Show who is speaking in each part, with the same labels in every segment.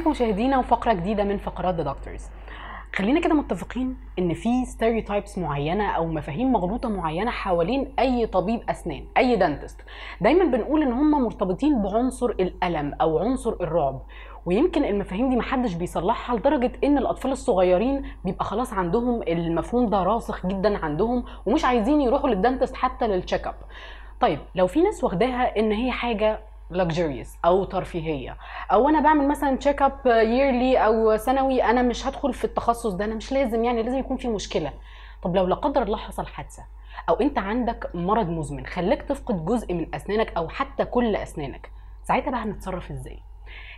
Speaker 1: بكم مشاهدينا وفقره جديده من فقرات ذا دكتورز خلينا كده متفقين ان في ستيريوتايبس معينه او مفاهيم مغلوطه معينه حوالين اي طبيب اسنان اي دنتست دايما بنقول ان هم مرتبطين بعنصر الالم او عنصر الرعب ويمكن المفاهيم دي محدش بيصلحها لدرجه ان الاطفال الصغيرين بيبقى خلاص عندهم المفهوم ده راسخ جدا عندهم ومش عايزين يروحوا للدنتست حتى للتشيك اب طيب لو في ناس واخداها ان هي حاجه luxurious او ترفيهيه او انا بعمل مثلا تشيك اب ييرلي او سنوي انا مش هدخل في التخصص ده انا مش لازم يعني لازم يكون في مشكله طب لو لا قدر الله حصل حادثه او انت عندك مرض مزمن خلاك تفقد جزء من اسنانك او حتى كل اسنانك ساعتها بقى هنتصرف ازاي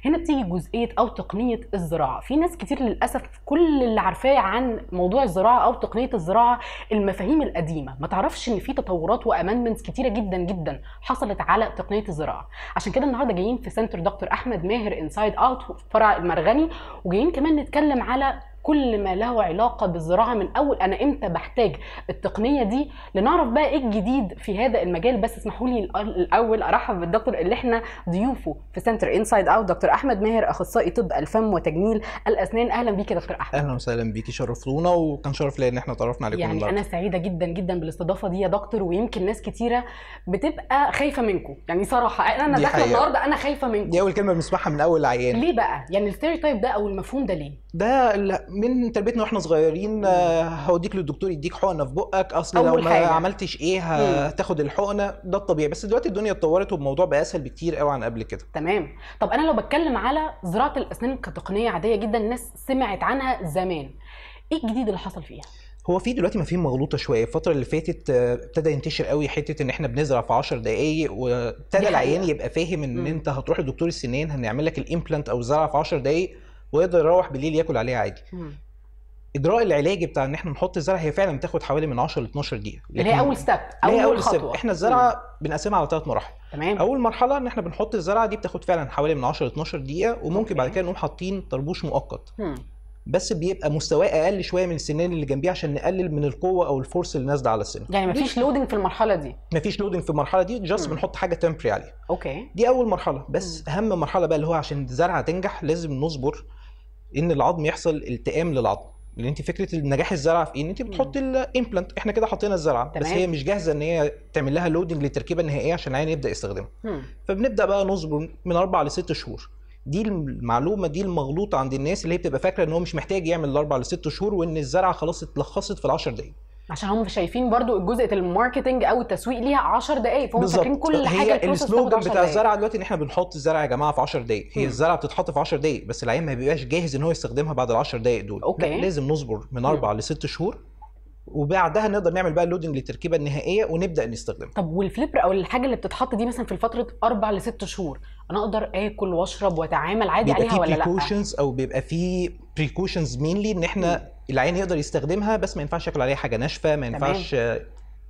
Speaker 1: هنا بتيجي جزئيه او تقنيه الزراعه في ناس كتير للاسف كل اللي عارفاه عن موضوع الزراعه او تقنيه الزراعه المفاهيم القديمه ما تعرفش ان في تطورات وامندمنتس كتيره جدا جدا حصلت على تقنيه الزراعه عشان كده النهارده جايين في سنتر دكتور احمد ماهر انسايد اوت فرع المرغني وجايين كمان نتكلم على كل ما له علاقه بالزراعه من اول انا امتى بحتاج التقنيه دي لنعرف بقى ايه الجديد في هذا المجال بس اسمحوا لي الاول ارحب بالدكتور اللي احنا ضيوفه في سنتر انسايد اوت دكتور احمد ماهر اخصائي طب الفم وتجميل الاسنان اهلا بيك يا دكتور
Speaker 2: احمد اهلا وسهلا بيكي شرفتونا وكان شرف ليا ان احنا تعرفنا عليكم يعني النهارده انا
Speaker 1: سعيده جدا جدا بالاستضافه دي يا دكتور ويمكن ناس كتيره بتبقى خايفه منكم يعني صراحه انا داخله النهارده انا خايفه منكم دي اول
Speaker 2: كلمه بنسمعها من اول عيان ليه
Speaker 1: بقى يعني الستيريوتايب ده او المفهوم ده ليه
Speaker 2: ده من تربيتنا واحنا صغيرين آه، هوديك للدكتور يديك حقنه في بقك اصل لو ما حاجة. عملتش ايه هتاخد الحقنه ده الطبيعي بس دلوقتي الدنيا اتطورت والموضوع بقى اسهل بكتير قوي عن قبل كده تمام
Speaker 1: طب انا لو بتكلم على زراعه الاسنان كتقنيه عاديه جدا الناس سمعت عنها زمان ايه الجديد اللي حصل فيها
Speaker 2: هو في دلوقتي مفاهيم مغلوطه شويه الفتره اللي فاتت آه، ابتدى ينتشر قوي حته ان احنا بنزرع في 10 دقائق وابتدى العيان يبقى فاهم ان م. انت هتروح لدكتور السنان هنعمل لك الامبلانت او الزرعه في 10 دقائق ويقدر يروح بالليل ياكل عليها عادي اجراء العلاجي بتاع ان احنا نحط الزرع هي فعلا بتاخد حوالي من 10 ل 12 دقيقه اللي هي اول ستيب اول, أول خطوه ستيب. احنا الزرعه بنقسمها على ثلاث مراحل تمام اول مرحله ان احنا بنحط الزرعه دي بتاخد فعلا حوالي من 10 ل 12 دقيقه وممكن أوكي. بعد كده نقوم حاطين طربوش مؤقت مم. بس بيبقى مستواه اقل شويه من السنين اللي جنبيه عشان نقلل من القوه او الفورس اللي نازله على السن يعني مفيش
Speaker 1: لودنج في المرحله دي
Speaker 2: مفيش لودنج في المرحله دي جاست بنحط حاجه تمبري عليها اوكي دي اول مرحله بس م. اهم مرحله بقى اللي هو عشان الزرعه تنجح لازم نصبر ان العظم يحصل التئام للعظم لان انت فكره نجاح الزرعه في ايه؟ ان انت بتحطي الامبلانت احنا كده حطينا الزرعه تمام. بس هي مش جاهزه ان هي تعمل لها لودنج للتركيبه النهائيه عشان العين يبدا يستخدمها. فبنبدا بقى نصبر من اربع لست شهور. دي المعلومه دي المغلوطه عند الناس اللي هي بتبقى فاكره ان هو مش محتاج يعمل الاربع لست شهور وان الزرعه خلاص اتلخصت في ال 10 دقائق
Speaker 1: عشان هم شايفين برضو جزء الماركتنج او التسويق ليها 10 دقائق فهم فاكرين كل حاجه هي السلوجن بتاع الزرعه
Speaker 2: دلوقتي ان احنا بنحط الزرع يا جماعه في 10 دقائق هي الزرعه بتتحط في 10 دقائق بس العيان ما بيبقاش جاهز ان هو يستخدمها بعد ال 10 دقائق دول اوكي لازم نصبر من اربع لست شهور وبعدها نقدر نعمل بقى اللودنج للتركيبه النهائيه ونبدا نستخدمها
Speaker 1: طب والفليبر او الحاجه اللي بتتحط دي مثلا في فتره اربع لست شهور انا اقدر اكل واشرب واتعامل عادي عليها ولا لا بيبقى
Speaker 2: بريكوشنز او بيبقى في بريكوشنز مينلي ان احنا العين يقدر يستخدمها بس ما ينفعش ياكل عليها حاجه ناشفه ما ينفعش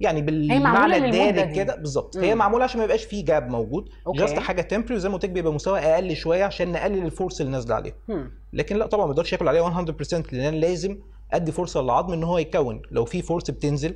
Speaker 2: يعني بالمعنى الدارج كده بالظبط هي معموله عشان ما يبقاش فيه جاب موجود جاست حاجه تمبري وزي ما قلت بيبقى مستوى اقل شويه عشان نقلل الفورس اللي نازله عليها لكن لا طبعا ما يقدرش ياكل عليها 100% لان لازم ادي فرصه للعظم ان هو يتكون لو في فورس بتنزل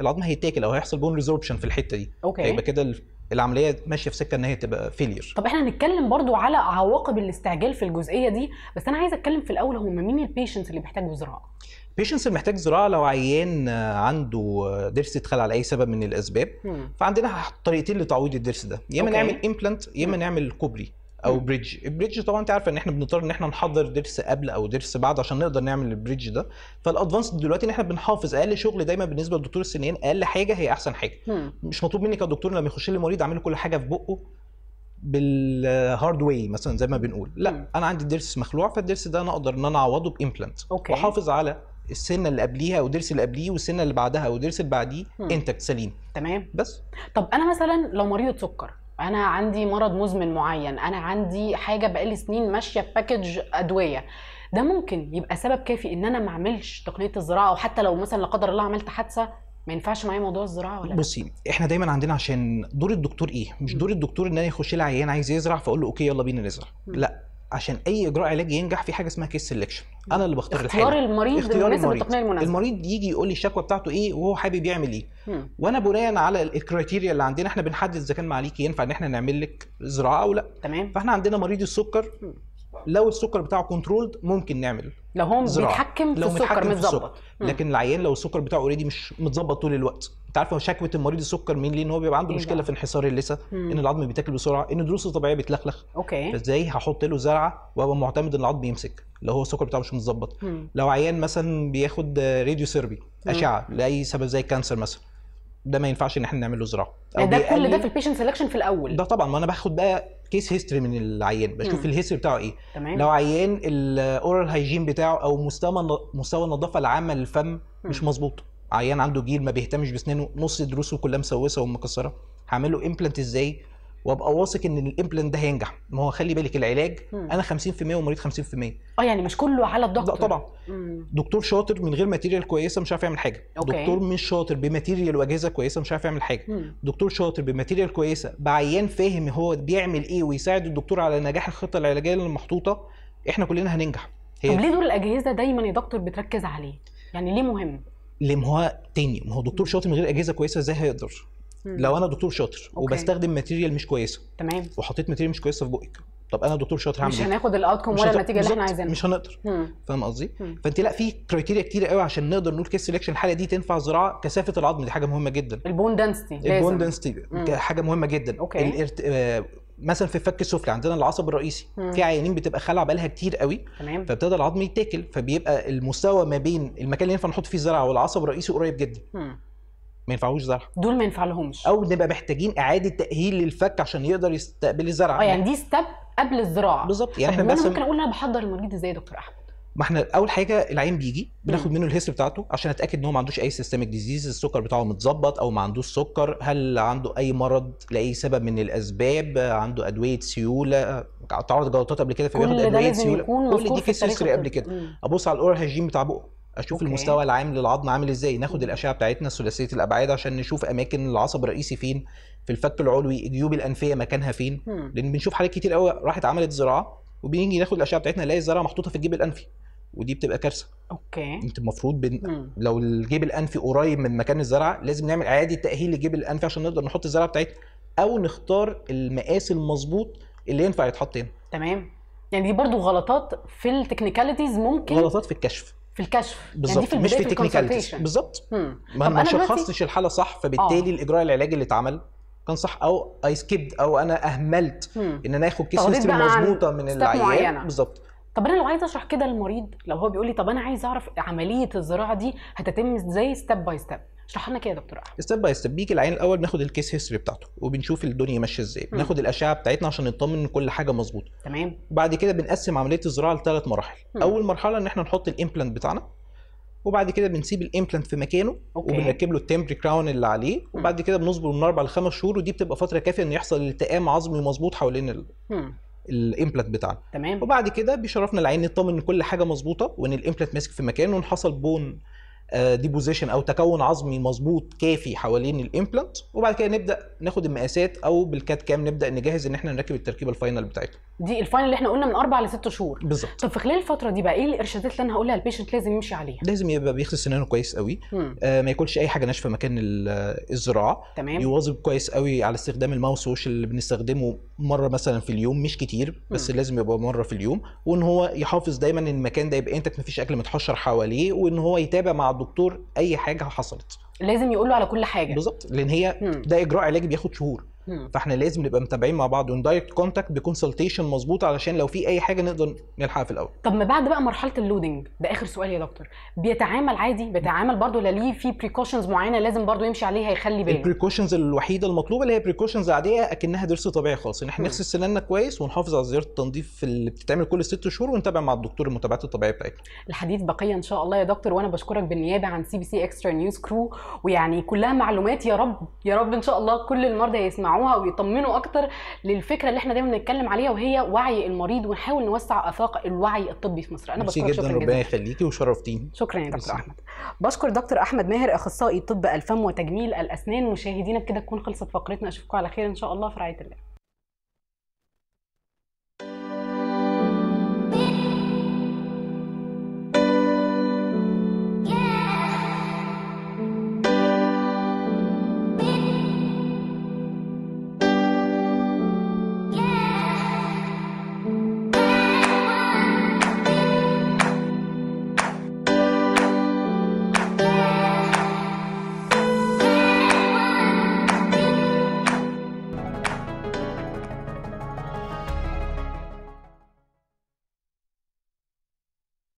Speaker 2: العظم هيتاكل او هيحصل بون ريزوربشن في الحته دي اوكي هيبقى كده العمليه ماشيه في سكه ان هي تبقى فيلير
Speaker 1: طب احنا هنتكلم برضو على عواقب الاستعجال في الجزئيه دي بس انا عايز اتكلم في الاول هم مين البيشنتس اللي بيحتاجوا زراعه
Speaker 2: البيشنتس اللي محتاج زراعه لو عيان عنده ضرس اتخلع على اي سبب من الاسباب فعندنا طريقتين لتعويض الضرس ده يا اما نعمل امبلانت يا اما نعمل كوبري او بريدج البريدج طبعا انت عارفه ان احنا بنضطر ان احنا نحضر درس قبل او درس بعد عشان نقدر نعمل البريدج ده فالادفانس دلوقتي ان احنا بنحافظ اقل شغل دايما بالنسبه لدكتور السنين اقل حاجه هي احسن حاجه مم. مش مطلوب مني كدكتور لما يخش لي مريض اعمل له كل حاجه في بقه بالهارد واي مثلا زي ما بنقول لا مم. انا عندي درس مخلوع فالدرس ده انا اقدر ان انا اعوضه بامبلانت واحافظ على السنه اللي قبليها ودرس اللي قبليه والسنه اللي بعدها ودرس اللي بعديه انت سليم تمام بس طب انا مثلا لو مريض سكر
Speaker 1: انا عندي مرض مزمن معين انا عندي حاجه بقالي سنين ماشيه في باكج ادويه ده ممكن يبقى سبب كافي ان انا ما اعملش تقنيه الزراعه وحتى لو مثلا لا قدر الله عملت حادثه ما ينفعش معايا موضوع الزراعه ولا
Speaker 2: بصي احنا دايما عندنا عشان دور الدكتور ايه مش دور الدكتور ان انا يخش لي عيان عايز يزرع فاقول له اوكي يلا بينا نزرع لا عشان اي اجراء علاجي ينجح في حاجه اسمها كيس سلكشن انا اللي بختار الحاله اختيار المريض اختيار المريض المناسبه المريض يجي يقول لي الشكوى بتاعته ايه وهو حابب يعمل ايه وانا بناء على الكريتيريا اللي عندنا احنا بنحدد اذا كان معاليك ينفع ان احنا نعمل لك زراعه او لا تمام فاحنا عندنا مريض السكر لو السكر بتاعه كنترولد ممكن نعمل لو هو بيتحكم في السكر متظبط لكن العيان لو السكر بتاعه اوريدي مش متظبط طول الوقت انت عارفه شكوى المريض السكر مين ليه ان هو بيبقى عنده إيه مشكله في انحسار اللثه ان العظم بيتاكل بسرعه ان دروسه الطبيعيه بتلخلخ اوكي فازاي هحط له زرعه وابقى معتمد ان العظم يمسك لو هو السكر بتاعه مش متظبط لو عيان مثلا بياخد آه، راديو سيربي اشعه لاي سبب زي كانسر مثلا ده ما ينفعش ان احنا نعمل له زراعه يعني ده كل ده في
Speaker 1: البيشنت سيلكشن في الاول
Speaker 2: ده طبعا ما انا باخد بقى كيس هيستوري من العيان بشوف الهيستوري بتاعه ايه تمام. لو عيان الاورال هايجين بتاعه او مستوى مستوى النظافه العامه للفم مش مظبوط عيان عنده جيل ما بيهتمش بسنانه نص دروسه كلها مسوسه ومكسره هعمل له امبلانت ازاي وابقى واثق ان الامبلانت ده هينجح ما هو خلي بالك العلاج مم. انا 50% والمريض 50% اه يعني مش كله على الدكتور لا طبعا مم. دكتور شاطر من غير ماتيريال كويسه مش عارف يعمل حاجه أوكي. دكتور مش شاطر بماتيريال واجهزه كويسه مش عارف يعمل حاجه مم. دكتور شاطر بماتيريال كويسه بعيان فاهم هو بيعمل ايه ويساعد الدكتور على نجاح الخطه العلاجيه اللي محطوطه احنا كلنا هننجح هي طب ليه دور
Speaker 1: الاجهزه دايما يا دكتور بتركز عليه يعني ليه مهم
Speaker 2: ليه ما هو تاني ما هو دكتور شاطر من غير اجهزه كويسه ازاي هيقدر لو انا دكتور شاطر أوكي. وبستخدم ماتيريال مش كويسه تمام وحطيت ماتيريال مش كويسه في بقك طب انا دكتور شاطر هعمل مش إيه؟
Speaker 1: هناخد الاوت كوم ولا النتيجه اللي احنا عايزينها مش
Speaker 2: هنقدر فاهم قصدي فانت لا في كرايتيريا كتير قوي عشان نقدر نقول كيس سيلكشن الحاله دي تنفع زراعه كثافه العظم دي حاجه مهمه جدا البون
Speaker 1: دنستي البون دنستي
Speaker 2: حاجه مهمه جدا اوكي الارت... آه، مثلا في الفك السفلي عندنا العصب الرئيسي مم. في عيانين بتبقى خلع بقالها كتير قوي تمام فابتدى العظم يتاكل فبيبقى المستوى ما بين المكان اللي ينفع نحط فيه الزرع والعصب الرئيسي قريب جدا مم. ما ينفعوش زرع دول ما ينفعلهمش او نبقى محتاجين اعاده تاهيل للفك عشان يقدر يستقبل الزرع اه يعني دي
Speaker 1: ستيب قبل الزراعه
Speaker 2: بالظبط يعني احنا بس ممكن
Speaker 1: اقول انا بحضر المريض ازاي يا دكتور احمد
Speaker 2: ما احنا اول حاجه العين بيجي بناخد منه الهيست بتاعته عشان اتاكد ان هو ما عندوش اي سيستميك ديزيز السكر بتاعه متظبط او ما عندوش سكر هل عنده اي مرض لاي سبب من الاسباب عنده ادويه سيوله تعرض جلطات قبل كده فبياخد ادويه سيوله كل دي كيس هيستوري قبل كده ابص على الاورال هيجين بتاع بقه اشوف أوكي. المستوى العام للعظم عامل ازاي ناخد الاشعه بتاعتنا ثلاثيه الابعاد عشان نشوف اماكن العصب الرئيسي فين في الفك العلوي الجيوب الانفيه مكانها فين مم. لان بنشوف حالات كتير قوي راحت عملت زراعه وبنيجي ناخد الاشعه بتاعتنا نلاقي الزرعه محطوطه في الجيب الانفي ودي بتبقى كارثه اوكي انت المفروض بن... لو الجيب الانفي قريب من مكان الزرعه لازم نعمل اعاده تاهيل للجيب الانفي عشان نقدر نحط الزرعه بتاعتنا او نختار المقاس المظبوط اللي ينفع يتحط هنا
Speaker 1: تمام يعني دي برضو غلطات في التكنيكاليتيز ممكن
Speaker 2: غلطات في الكشف
Speaker 1: في الكشف يعني بالظبط يعني مش في التكنيكاليتيز بالظبط ما انا ما شخصتش
Speaker 2: الحاله صح فبالتالي آه. الاجراء العلاجي اللي اتعمل كان صح او اي سكيبد او انا اهملت مم. ان انا اخد كيس هيستوري مظبوطه من العيان بالظبط
Speaker 1: طب انا لو عايز اشرح كده للمريض لو هو بيقول لي طب انا عايز اعرف عمليه الزراعه دي هتتم ازاي ستيب باي ستيب اشرح لنا كده يا دكتور احمد
Speaker 2: ستيب باي ستيب بيجي العين الاول بناخد الكيس هيستوري بتاعته وبنشوف الدنيا ماشيه ازاي بناخد الاشعه بتاعتنا عشان نطمن ان كل حاجه مظبوطه تمام بعد كده بنقسم عمليه الزراعه لثلاث مراحل مم. اول مرحله ان احنا نحط الامبلانت بتاعنا وبعد كده بنسيب الامبلانت في مكانه أوكي. وبنركب له التمبري كراون اللي عليه وبعد كده بنصبر من اربع لخمس شهور ودي بتبقى فتره كافيه ان يحصل التئام عظمي مظبوط حوالين ال... الامبلانت بتاعنا تمام وبعد كده بيشرفنا العين نطمن ان كل حاجه مظبوطه وان الامبلانت ماسك في مكانه وان حصل بون آه، ديبوزيشن او تكون عظمي مظبوط كافي حوالين الامبلانت وبعد كده نبدا ناخد المقاسات او بالكاد كام نبدا نجهز ان احنا نركب التركيبه الفاينل بتاعته
Speaker 1: دي الفاينل اللي احنا قلنا من اربع لست شهور بالظبط طب في خلال الفتره دي بقى ايه الارشادات اللي انا هقولها للبيشنت لازم يمشي عليها
Speaker 2: لازم يبقى بيغسل سنانه كويس قوي آه ما ياكلش اي حاجه ناشفه مكان الزراعه تمام يواظب كويس قوي على استخدام الماوس ووش اللي بنستخدمه مره مثلا في اليوم مش كتير بس م. لازم يبقى مره في اليوم وان هو يحافظ دايما ان المكان ده يبقى انتك مفيش اكل متحشر حواليه وان هو يتابع مع الدكتور اي حاجه حصلت لازم يقول له على كل حاجه بالظبط لان هي م. ده اجراء علاجي بياخد شهور فاحنا لازم نبقى متابعين مع بعض وندايركت كونتاكت بكونسلتيشن مظبوط علشان لو في اي حاجه نقدر نلحقها في الاول
Speaker 1: طب ما بعد بقى مرحله اللودنج ده اخر سؤال يا دكتور بيتعامل عادي بيتعامل برضه ليه في بريكوشنز معينه لازم برضه يمشي عليها يخلي باله
Speaker 2: البريكوشنز الوحيده المطلوبه اللي هي بريكوشنز عاديه اكنها ضرس طبيعي خالص ان احنا نغسل سناننا كويس ونحافظ على زياره التنظيف اللي بتتعمل كل ست شهور ونتابع مع الدكتور المتابعات الطبيعيه بتاعتنا
Speaker 1: الحديث بقيه ان شاء الله يا دكتور وانا بشكرك بالنيابه عن سي بي سي اكسترا نيوز كرو ويعني كلها معلومات يا رب يا رب ان شاء الله كل المرضى يسمعوا يسمعوها ويطمنوا اكتر للفكره اللي احنا دايما بنتكلم عليها وهي وعي المريض ونحاول نوسع افاق الوعي الطبي في مصر انا بشكرك جدا شكرا ربنا
Speaker 2: يخليكي وشرفتيني شكرا يا دكتور احمد
Speaker 1: بشكر دكتور احمد ماهر اخصائي طب الفم وتجميل الاسنان مشاهدينا بكده تكون خلصت فقرتنا اشوفكم على خير ان شاء الله في رعايه الله